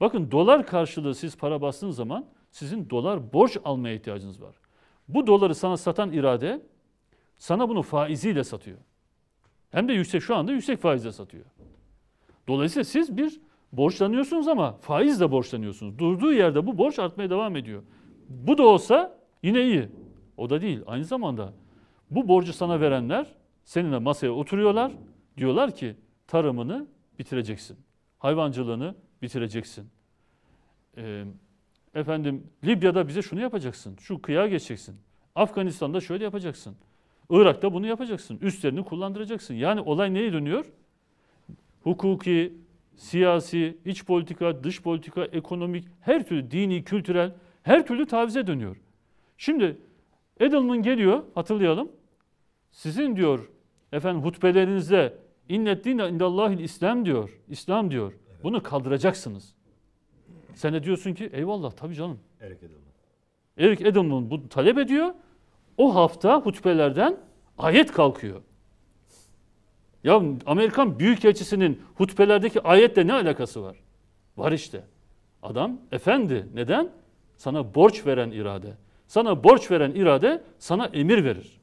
Bakın dolar karşılığı siz para bastığınız zaman sizin dolar borç almaya ihtiyacınız var. Bu doları sana satan irade sana bunu faiziyle satıyor. Hem de yüksek şu anda yüksek faizle satıyor. Dolayısıyla siz bir borçlanıyorsunuz ama faizle borçlanıyorsunuz. Durduğu yerde bu borç artmaya devam ediyor. Bu da olsa yine iyi. O da değil. Aynı zamanda bu borcu sana verenler seninle masaya oturuyorlar. Diyorlar ki tarımını bitireceksin. Hayvancılığını bitireceksin. E, efendim Libya'da bize şunu yapacaksın, şu kıya geçeceksin. Afganistan'da şöyle yapacaksın. Irak'ta bunu yapacaksın. Üstlerini kullandıracaksın. Yani olay neye dönüyor? Hukuki, siyasi, iç politika, dış politika, ekonomik, her türlü dini, kültürel, her türlü tavize dönüyor. Şimdi Edelman geliyor, hatırlayalım. Sizin diyor, efendim hutbelerinizde innet dine indallahil İslam diyor. İslam diyor. Bunu kaldıracaksınız. Sen de diyorsun ki eyvallah tabii canım. Eric Edelman. Eric Edelman bunu talep ediyor. O hafta hutbelerden ayet kalkıyor. Ya Amerikan Büyükelçisi'nin hutbelerdeki ayetle ne alakası var? Var işte. Adam efendi. Neden? Sana borç veren irade. Sana borç veren irade sana emir verir.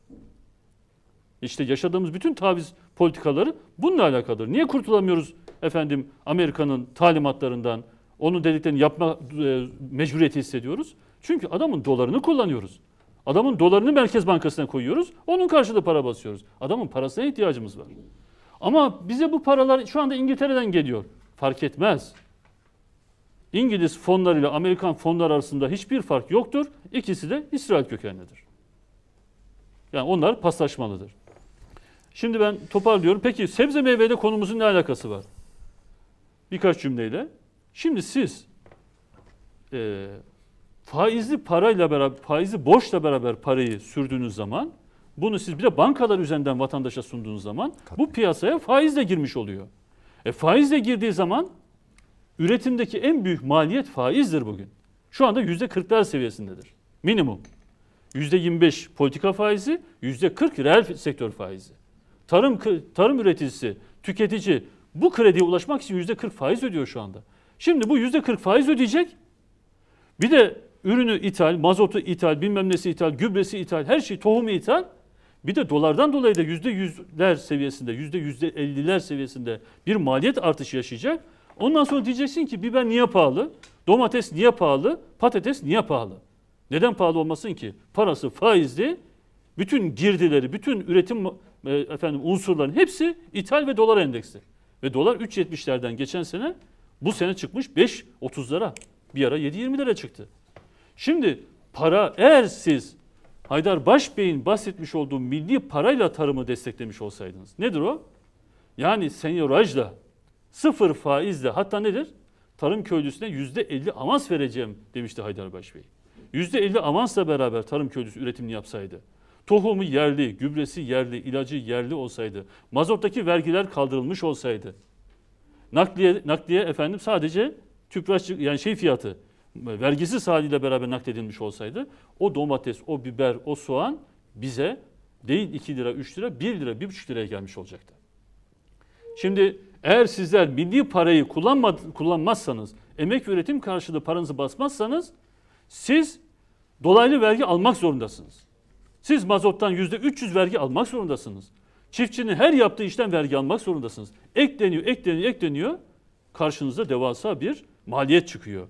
İşte yaşadığımız bütün taviz politikaları bununla alakadır. Niye kurtulamıyoruz efendim Amerika'nın talimatlarından, onun dediklerini yapma e, mecburiyeti hissediyoruz? Çünkü adamın dolarını kullanıyoruz. Adamın dolarını Merkez Bankası'na koyuyoruz. Onun karşılığı para basıyoruz. Adamın parasına ihtiyacımız var. Ama bize bu paralar şu anda İngiltere'den geliyor. Fark etmez. İngiliz fonlarıyla Amerikan fonlar arasında hiçbir fark yoktur. İkisi de İsrail kökenlidir. Yani onlar paslaşmalıdır. Şimdi ben toparlıyorum. Peki sebze meyveyle konumuzun ne alakası var? Birkaç cümleyle. Şimdi siz e, faizli parayla beraber, faizi borçla beraber parayı sürdüğünüz zaman bunu siz bir de bankalar üzerinden vatandaşa sunduğunuz zaman bu piyasaya faizle girmiş oluyor. E faizle girdiği zaman üretimdeki en büyük maliyet faizdir bugün. Şu anda yüzde kırklar seviyesindedir. Minimum. Yüzde yirmi politika faizi, yüzde kırk reel sektör faizi. Tarım tarım üreticisi, tüketici bu krediye ulaşmak için yüzde 40 faiz ödüyor şu anda. Şimdi bu yüzde 40 faiz ödeyecek. Bir de ürünü ithal, mazotu ithal, bilmem nesi ithal, gübresi ithal, her şey tohumu ithal. Bir de dolardan dolayı da yüzde yüzler seviyesinde, yüzde yüzde elliler seviyesinde bir maliyet artışı yaşayacak. Ondan sonra diyeceksin ki biber niye pahalı, domates niye pahalı, patates niye pahalı? Neden pahalı olmasın ki? Parası faizli, bütün girdileri, bütün üretim e, efendim unsurların hepsi ithal ve dolar endeksi Ve dolar 3.70'lerden geçen sene bu sene çıkmış 5.30'lara. Bir ara 7.20'lere çıktı. Şimdi para eğer siz Haydar Başbey'in bahsetmiş olduğu milli parayla tarımı desteklemiş olsaydınız. Nedir o? Yani senyorajla, sıfır faizle hatta nedir? Tarım köylüsüne yüzde elli avans vereceğim demişti Haydar Başbey. Yüzde elli avansla beraber tarım köylüsü üretimini yapsaydı tohumu yerli, gübresi yerli, ilacı yerli olsaydı, mazottaki vergiler kaldırılmış olsaydı, nakliye, nakliye efendim sadece tüpraş yani şey fiyatı, vergisi haliyle beraber nakledilmiş olsaydı o domates, o biber, o soğan bize değil 2 lira, 3 lira, 1 lira, 1,5 liraya gelmiş olacaktı. Şimdi eğer sizler milli parayı kullanmad- kullanmazsanız, emek üretim karşılığı paranızı basmazsanız siz dolaylı vergi almak zorundasınız. Siz mazottan yüzde 300 vergi almak zorundasınız. Çiftçinin her yaptığı işten vergi almak zorundasınız. Ekleniyor, ekleniyor, ekleniyor. Karşınıza devasa bir maliyet çıkıyor.